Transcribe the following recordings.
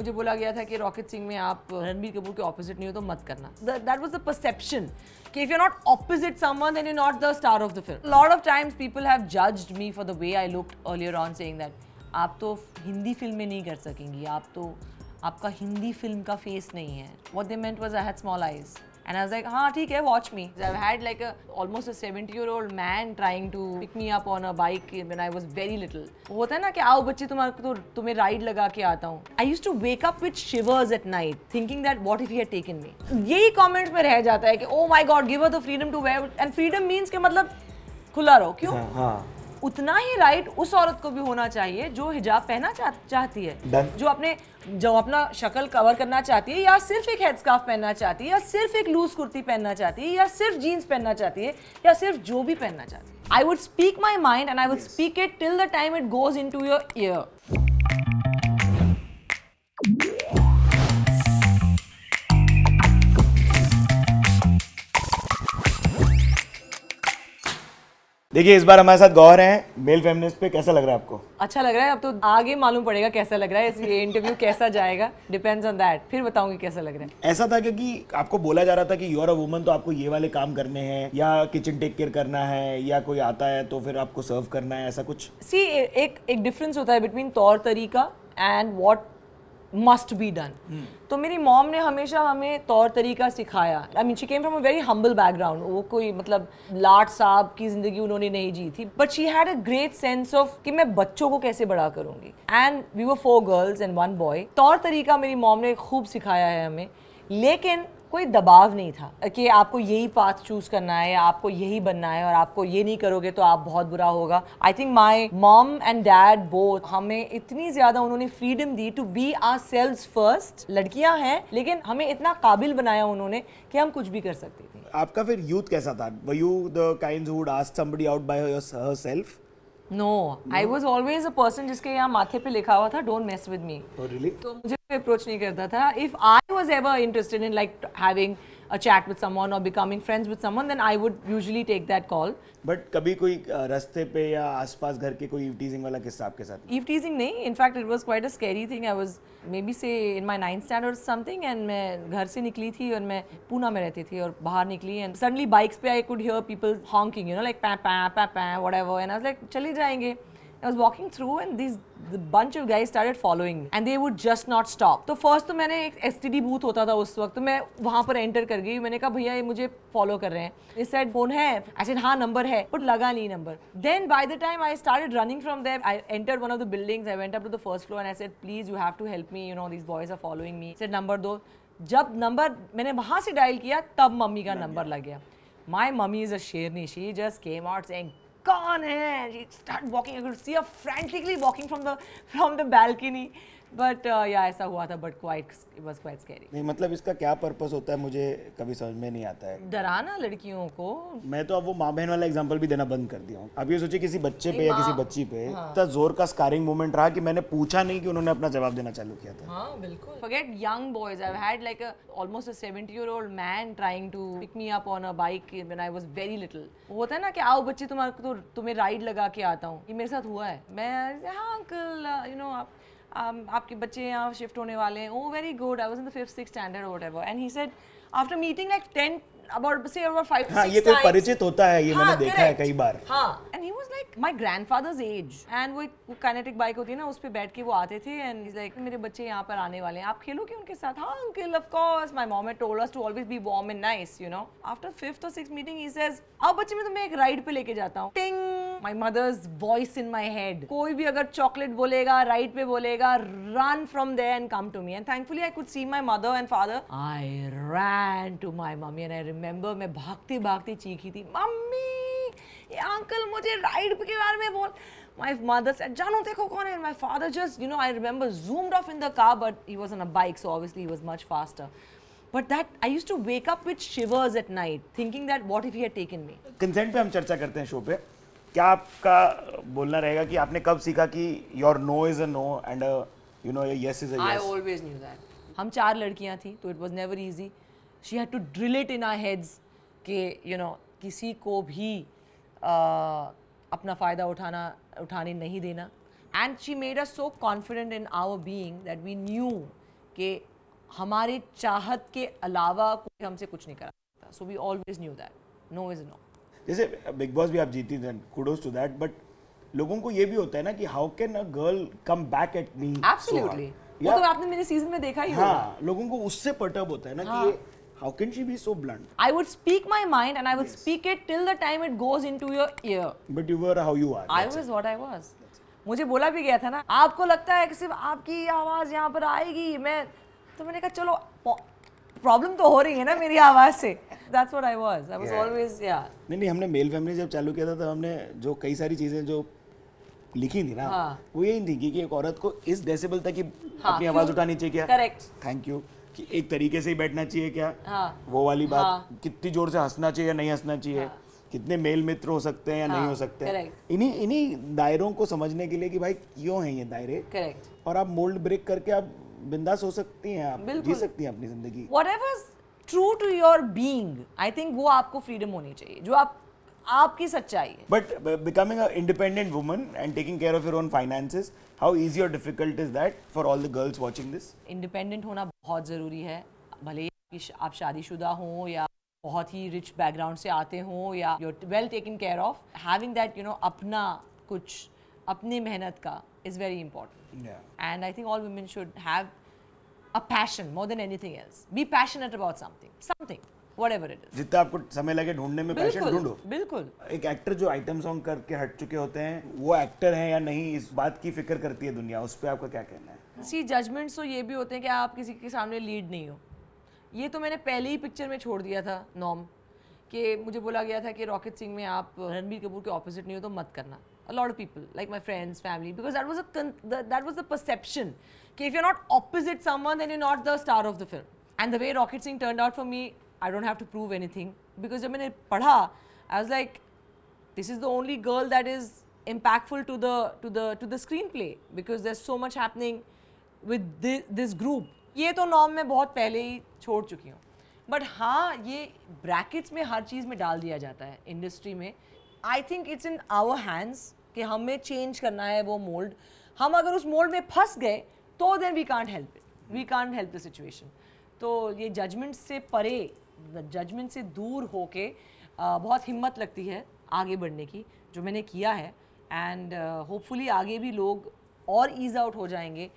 मुझे बोला गया था कि रॉकेट सिंह में आप रणबीर कपूर के ऑपोजिट नहीं हो तो मत करना दैट वॉज द परसेप्शन कि if you not opposite someone then you not the star of the film lot of times people have judged me for the way I look earlier on saying that आप तो Hindi film में नहीं कर सकेंगी आप तो आपका हिंदी फिल्म का फेस नहीं है what they meant was I had small eyes And I was like, हाँ ठीक है, watch me. so I've had like a almost a 70 year old man trying to pick me up on a bike when I was very little. होता है ना कि आओ बच्चे तुम्हारे तो तुम्हें ride लगा के आता हूँ. I used to wake up with shivers at night, thinking that what if he had taken me. यही comments में रह जाता है कि oh my god, give her the freedom to wear and freedom means के मतलब खुला रहो क्यों? हाँ, उतना ही राइट उस औरत को भी होना चाहिए जो हिजाब पहना चाहती है Done. जो अपने जो अपना शक्ल कवर करना चाहती है या सिर्फ एक हेड स्कार्फ पहनना चाहती है या सिर्फ एक लूज कुर्ती पहनना चाहती है या सिर्फ जीन्स पहनना चाहती है या सिर्फ जो भी पहनना चाहती है I would speak my mind and I would speak it till the time it goes into your ear देखिए इस बार हमारे साथ गौर हैं मेल फेमिनिस्ट पे कैसा लग रहा है आपको अच्छा लग रहा है अब तो आगे मालूम पड़ेगा कैसा लग रहा है ये इंटरव्यू कैसा जाएगा डिपेंड्स ऑन दैट फिर बताऊंगी कैसा लग रहा है ऐसा था क्योंकि आपको बोला जा रहा था कि यू आर अ वुमन तो आपको ये वाले काम करने हैं या किचन टेक केयर करना है या कोई आता है तो फिर आपको सर्व करना है ऐसा कुछ सी एक एक डिफरेंस होता है बिटवीन तौर तरीका and what must be done तो मेरी मॉम ने हमेशा हमें तौर तरीका सिखाया I mean she came from a very humble background वो कोई मतलब लाट साहब की ज़िंदगी उन्होंने नहीं जी थी but she had a great sense of कि मैं बच्चों को कैसे बड़ा करूँगी एंड वी वो four girls and one boy तौर तरीका मेरी मॉम ने खूब सिखाया है हमें लेकिन कोई दबाव नहीं था कि आपको यही पाथ चूज करना है आपको यही बनना है और आपको ये नहीं करोगे तो आप बहुत बुरा होगा I think my mom and dad both हमें इतनी ज्यादा उन्होंने फ्रीडम दी to be ourselves first लड़कियां हैं लेकिन हमें इतना काबिल बनाया उन्होंने कि हम कुछ भी कर सकते थे आपका फिर यूथ कैसा था were you the kind who would ask somebody out by herself no I was always a person जिसके यहाँ माथे पे लिखा हुआ था डोंट मेस विद मी तो मुझे अप्रोच नहीं करता था if I was ever interested in like having a chat with someone or becoming friends with someone, then I would usually take that call. But kabhi koi raste pe ya aas paas ghar ke koi eve teasing wala kissa aapke sath Eve teasing nahi In fact, it was quite a scary thing. I was maybe say in my 9th standard or something, and main ghar se nikli thi aur main pune mein rehti thi aur bahar nikli and suddenly bikes pe I could hear people honking, you know, like pa pa pa pa whatever, and I was like चले jayenge I was walking through and this bunch of guys started following and they would just not stop तो first तो मैंने एक S T D booth होता था उस वक्त तो मैं वहां पर एंटर कर गई मैंने कहा भैया ये मुझे फॉलो कर रहे हैं इस फोन है ऐसे हाँ नंबर है बट लगा नहीं number then by the time I start running from them I enter one of the buildings I went up to the first floor and I said please you have to help me you know this boys are following me said number दो जब number मैंने वहाँ से dial किया तब mummy का number लग गया माई मम्मी इज अ शेरनी she just came out saying gone and she started walking. I could see her frantically walking from the from the balcony. But या uh, ऐसा हुआ था but quite it was quite scary नहीं मतलब इसका क्या purpose होता है मुझे कभी समझ में नहीं आता है डराना लड़कियों को मैं तो अब वो मां बहन वाला एग्जांपल भी देना बंद कर दिया हूं अब ये सोचिए किसी बच्चे पे या किसी बच्ची पे हाँ। इतना जोर का स्कारिंग मोमेंट रहा कि मैंने पूछा नहीं कि उन्होंने अपना जवाब देना चालू किया था हां बिल्कुल forget young boys I had like a almost a 70 year old man trying to pick me up on a bike when I was very little वो होता है ना कि आओ बच्चे तुम्हारे तो तुम्हें राइड लगा के आता हूं ये मेरे साथ हुआ है मैं हां अंकल यू नो आप um, आपके बच्चे यहाँ शिफ्ट होने वाले हैं oh very good I was in the fifth six standard whatever and he said after meeting like ten about say about five हाँ, ये कोई तो परिचित होता है ये हाँ, मैंने देखा है कई बार हाँ and he was like my grandfather's age and वो एक काइनेटिक बाइक होती है ना उस पे बैठ के वो आते थे एंड इज लाइक मेरे बच्चे यहाँ पर आने वाले हैं आप खेलोगे उनके साथ हाँ uncle of course my mom had told us to always be warm and nice you know after fifth और सिक्स्थ मीटिंग ही सेज अब बच्चे में तो मैं एक राइड पे लेके जाता हूँ टिंग my mother's voice in my head कोई भी अगर चॉकलेट बोलेगा राइट पे बोलेगा run from there and come to me and thankfully I could see my mother and father I ran to my mummy and I remember मैं भागती भागती चीखी थी मम्मी ये अंकल मुझे राइड के बारे में बोल my mother said, Janu, dekho kaun hai? And my father just, you know, I remember zoomed off in the car, but he was on a bike, so obviously he was much faster. But that, I used to wake up with shivers at night, thinking that what if he had taken me? Consent पे हम चर्चा करते हैं show पे क्या आपका बोलना रहेगा कि आपने कब सीखा कि your no is a no and you know yes is I always knew that हम चार लड़कियां थी तो it was never easy she had to drill it in our heads के यू नो किसी को भी uh, अपना फ़ायदा उठाना उठाने नहीं देना and she made us so confident in our being that we knew के हमारे चाहत के अलावा कोई हमसे कुछ नहीं करा सकता so we always knew that no is no जैसे बिग बॉस भी आप जीती थे कुडोज टू दैट बट लोगों को ये भी होता है ना कि how can a girl come back at me absolutely वो तो आपने मेरे सीजन में देखा ही हाँ, होगा हाँ, लोगों को उससे पर्टर्ब होता है ना हाँ. कि how can she be so blunt I would speak my mind and I would speak it till the time it goes into your ear but you were how you are I was what I was मुझे बोला भी गया था ना आपको लगता है कि सिर्फ आपकी आवाज यहाँ पर आएगी मैं तो मैंने कहा चलो प्रॉब्लम तो हो रही है ना मेरी आवाज़ से that's what I was I was always या नहीं नहीं हमने मेल फैमिली जब चालू किया था तब हमने जो कई सारी चीज़ें जो लिखी थी ना हाँ. वो यही थी कि एक औरत को इस डेसिबल तक की हाँ, अपनी आवाज़ उठानी चाहिए क्या करेक्ट थैंक यू कि एक तरीके से ही बैठना चाहिए क्या हाँ, वो वाली बात हाँ, कितनी जोर से हंसना चाहिए या नहीं हंसना चाहिए हाँ, कितने मेल मित्र हो सकते हैं या हाँ, नहीं हो सकते हैं इन्हीं इन्हीं दायरों को समझने के लिए कि भाई क्यों हैं ये दायरे करेक्ट और आप मोल्ड ब्रेक करके आप बिंदास हो सकती हैं आप जी सकती हैं अपनी जिंदगी whatever true to your being I think वो आपको फ्रीडम होनी चाहिए जो आप आपकी सच्चाई है but becoming independent woman and taking care of your own finances how easy और difficult is that for all the girls watching this independent होना बहुत ज़रूरी है भले ही आप शादीशुदा हो या बहुत ही रिच बैकग्राउंड से आते हो या you're well taking care of having that you know अपना कुछ अपनी मेहनत का is very important. Yeah. And I think all women should have a passion more than anything else. Be passionate about something. Something. whatever it is. जितना आपको समय लगे ढूंढने में passion ढूंढो बिल्कुल एक actor जो item song करके हट चुके होते हैं वो actor है या नहीं इस बात की फिक्र करती है दुनिया उस पर आपका क्या कहना है See judgments तो ये भी होते हैं कि आप किसी के सामने lead नहीं हो ये तो मैंने पहले ही पिक्चर में छोड़ दिया था नॉम कि मुझे बोला गया था कि रॉकेट सिंह में आप रणबीर कपूर के ऑपोजिट नहीं हो तो मत करना a lot of people, like my friends, family, because that was a the, that was the perception. Okay, if you're not opposite someone, then you're not the star of the film. And the way Rocket Singh turned out for me, I don't have to prove anything because when I padha, I was like, this is the only girl that is impactful to the to the to the screenplay because there's so much happening with this, this group. ये तो नॉम मैं बहुत पहले ही छोड़ चुकी हूँ but हाँ ये ब्रैकेट्स में हर चीज़ में डाल दिया जाता है इंडस्ट्री में I think it's in our hands कि हमें चेंज करना है वो मोल्ड हम अगर उस मोल्ड में फंस गए तो then we can't help we can't help the situation तो ये जजमेंट से परे जजमेंट से दूर होके बहुत हिम्मत लगती है आगे बढ़ने की जो मैंने किया है एंड होपफुली uh, आगे भी लोग और ईज आउट हो जाएंगे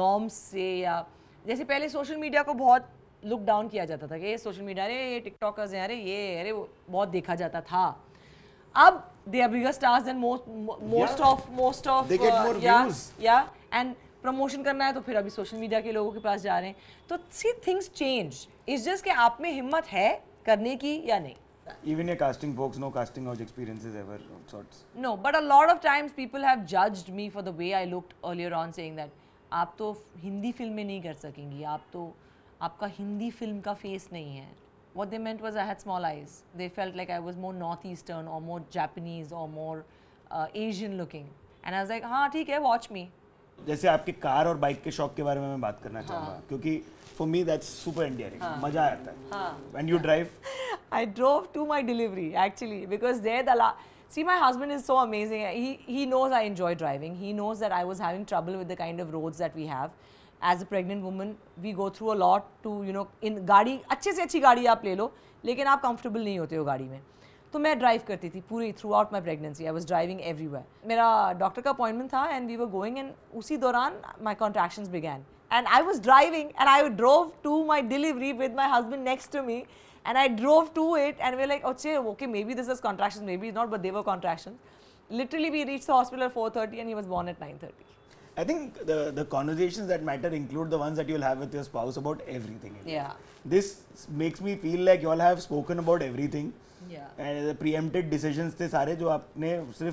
नॉर्म्स से या जैसे पहले सोशल मीडिया को बहुत लुक डाउन किया जाता था कि ये सोशल मीडिया अरे ये टिकटॉकर्स हैं अरे ये अरे वो बहुत देखा जाता था ab they are bigger stars than most most yeah. of most of they get more uh, yeah, views. yeah and promotion करना है तो फिर अभी सोशल मीडिया के लोगों के पास जा रहे हैं तो see things change is just कि आप में हिम्मत है करने की या नहीं even a casting folks no casting house experiences ever of sorts no but a lot of times people have judged me for the way i looked earlier on saying that आप तो हिंदी फिल्में नहीं कर सकेंगी आप तो आपका हिंदी फिल्म का फेस नहीं है What they meant was I had small eyes. They felt like I was more northeastern or more Japanese or more uh, Asian looking. And I was like, "Ha, ठीक है, watch me. जैसे आपके car और bike के शौक के बारे में मैं बात करना चाहूँगा क्योंकि for me that's super endearing मजा आता है when you drive I drove to my delivery actually because there the la See, my husband is so amazing. He, he knows I enjoy driving. He knows that I was having trouble with the kind of roads that we have. As a pregnant woman we go through a lot too you know in गाड़ी अच्छे से अच्छी गाड़ी आप ले लो लेकिन आप comfortable नहीं होते हो गाड़ी में तो मैं ड्राइव करती थी पूरी throughout my pregnancy I was driving everywhere मेरा डॉक्टर का अपॉइंटमेंट था and we were going and उसी दौरान my contraction began and I was driving and I drove to my delivery with my husband next to me and I drove to it and we are like, okay, okay, maybe this is contractions, maybe it's not, but they were contractions. Literally, we reached the hospital at 4.30 and he was born at 9.30. I think the, the conversations that matter include the ones that you'll have with your spouse about everything. Yeah. This makes me feel like you all have spoken about everything. Yeah. And the preempted decisions The सारे जो आपने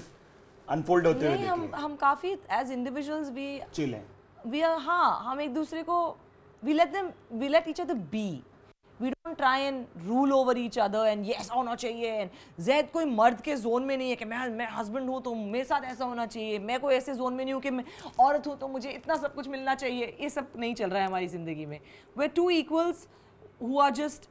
unfold होते हुए देखे. हम हम as individuals भी chill हैं. We are हाँ हम एक दूसरे को we let them we let each other be. We don't try and rule over each other and yes होना चाहिए एंड जैद कोई मर्द के जोन में नहीं है कि मैं मैं हस्बैंड हूँ तो मेरे साथ ऐसा होना चाहिए मैं कोई ऐसे जोन में नहीं हूँ कि मैं औरत हूँ तो मुझे इतना सब कुछ मिलना चाहिए ये सब नहीं चल रहा है हमारी ज़िंदगी में we two equals who are just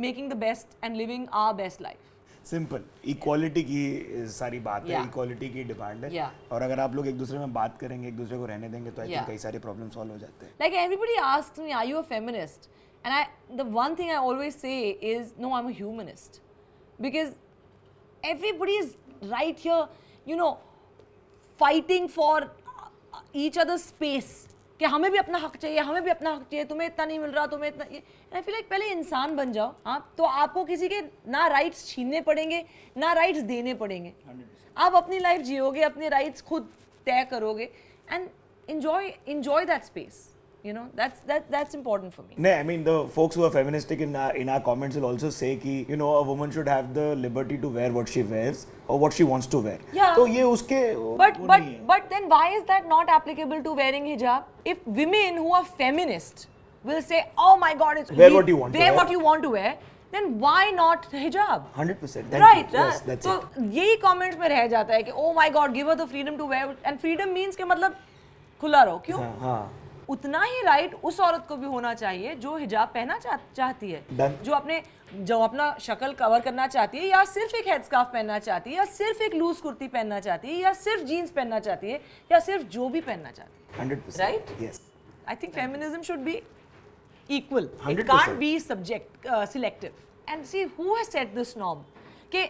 making the best and living our best life simple equality की eh, सारी बात yeah. है इक्वालिटी की डिमांड है yeah. और अगर आप लोग एक दूसरे में बात करेंगे एक दूसरे को रहने देंगे तो आई थिंक कई सारे प्रॉब्लम सॉल्व हो जाते हैं like everybody asks me are you a feminist And I, the one thing I always say is, no, I'm a humanist. Because everybody is right here, you know, fighting for uh, each other's space. कि हमें भी अपना हक चाहिए हमें भी अपना हक चाहिए तुम्हें इतना नहीं मिल रहा तुम्हें इतना आई फील लाइक पहले इंसान बन जाओ आप हाँ, तो आपको किसी के ना राइट्स छीनने पड़ेंगे ना राइट्स देने पड़ेंगे 100%. आप अपनी लाइफ जियोगे अपने राइट्स खुद तय करोगे and enjoy enjoy that space you know that's that that's important for me no i mean the folks who are feministic in our, in our comments will also say ki you know a woman should have the liberty to wear what she wears or what she wants to wear yeah so ye uske but but but then why is that not applicable to wearing hijab if women who are feminist will say oh my god it's wear what you want wear, wear what you want to wear then why not hijab? 100%. That's right. Yes, that's so, it. यही comments में रह जाता है कि oh my god give her the freedom to wear and freedom means के मतलब खुला रहो क्यों? हाँ, हाँ. उतना ही राइट उस औरत को भी होना चाहिए जो हिजाब पहना चाह, चाहती है Done. जो अपने जो अपना शक्ल कवर करना चाहती है या सिर्फ एक हेड स्कार्फ पहनना चाहती है या सिर्फ एक लूज कुर्ती पहनना चाहती है या सिर्फ जीन्स पहनना चाहती है या सिर्फ जो भी पहनना चाहती है right I think feminism should be equal 100%. It can't be subject uh, selective. And see who has set कि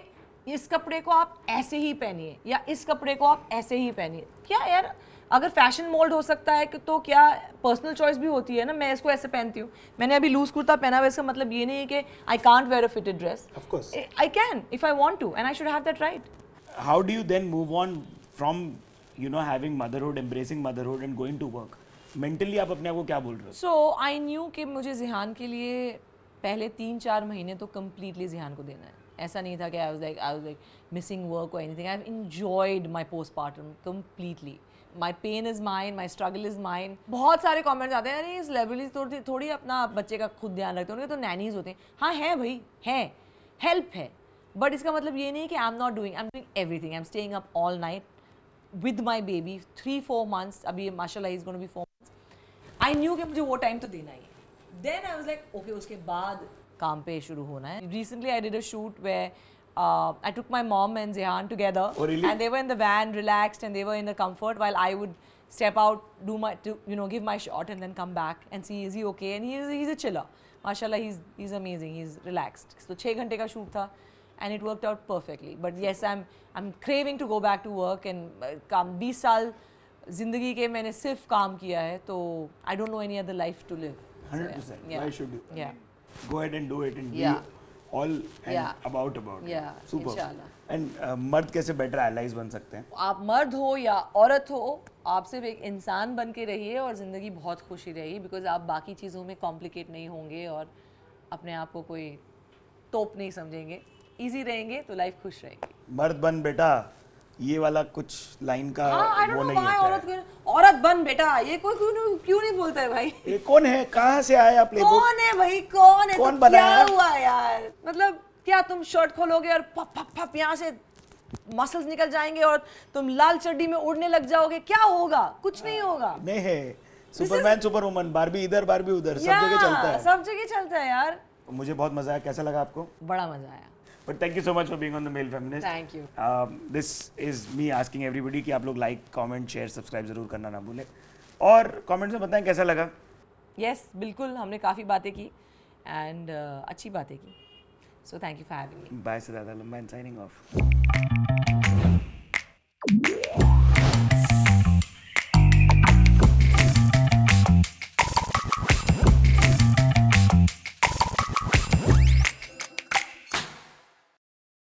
इस कपड़े को आप ऐसे ही पहनिए या इस कपड़े को आप ऐसे ही पहनिए क्या यार अगर फैशन मोल्ड हो सकता है तो क्या पर्सनल चॉइस भी होती है ना मैं इसको ऐसे पहनती हूँ मैंने अभी लूज कुर्ता पहना हुआ इसका मतलब ये नहीं है कि I can't wear a fitted dress I can if I want to and I should have that right how do you then move on from you know having motherhood embracing motherhood and going to work mentally आप अपने आप को क्या बोल रहे हो सो आई knew कि मुझे जिहान के लिए पहले तीन चार महीने तो कम्प्लीटली जिहान को देना है ऐसा नहीं था कि I was like I was like missing work और anything I have my postpartum completely my pain is mine my struggle is mine बहुत सारे कॉमेंट्स आते हैं अरे इस लेबरलीज थोड़ी थोड़ी अपना बच्चे का खुद ध्यान रखते हैं उनके तो नैनीज होते हैं हाँ है भाई है हेल्प है बट इसका मतलब ये नहीं कि I am not doing I am doing everything I am staying up all night with my baby three four months अभी माशाल्लाह is gonna be four months I knew कि मुझे वो टाइम तो देना ही है then I was like okay उसके बाद काम पे शुरू होना है recently I did a shoot way uh, I took my mom and Zehan together. Oh, really? And they were in the van, relaxed, and they were in the comfort while I would step out, do my, to, you know, give my shot and then come back and see is he okay. And he is, he's a chiller. MashaAllah, he's, he's amazing. He's relaxed. So, 6 ghante ka shoot tha. And it worked out perfectly. But yes, I'm, I'm craving to go back to work and uh, come years zindagi जिंदगी के मैंने सिर्फ काम किया है I don't know any other life to live. 100% yeah. why should you yeah. go ahead and do it and yeah. be all about about super and मर्द कैसे better allies बन सकते हैं आप मर्द हो या औरत हो आप सिर्फ एक इंसान बन के रहिए और ज़िंदगी बहुत खुशी रहेगी बिकॉज आप बाकी चीज़ों में कॉम्प्लिकेट नहीं होंगे और अपने आप को कोई तोप नहीं समझेंगे ईजी रहेंगे तो लाइफ खुश रहेगी मर्द बन बेटा ये वाला कुछ लाइन का हाँ, वो नहीं है औरत औरत बन बेटा ये कोई क्यों नहीं क्यों नहीं बोलता है भाई ये कौन है कहाँ से आया प्लेबुक कौन है भाई कौन है कौन तो बनाया क्या हुआ यार मतलब क्या तुम शर्ट खोलोगे और पप पप पप यहाँ से मसल्स निकल जाएंगे और तुम लाल चड्डी में उड़ने लग जाओगे क्या होगा कुछ नहीं होगा नहीं है सुपरमैन सुपर वुमन बारबी इधर बारबी उधर सब जगह चलता है सब जगह चलता है यार मुझे बहुत मजा आया कैसा लगा आपको बड़ा मजा आया But thank you so much for being on the Male Feminist. Thank you. Um, this is me asking everybody कि आप लोग like, comment, share, subscribe जरूर करना ना भूलें और comments में बताएं कैसा लगा Yes, बिल्कुल हमने काफ़ी बातें की and uh, अच्छी बातें की So thank you for having me. Bye, Siddhartha Lumba and signing off.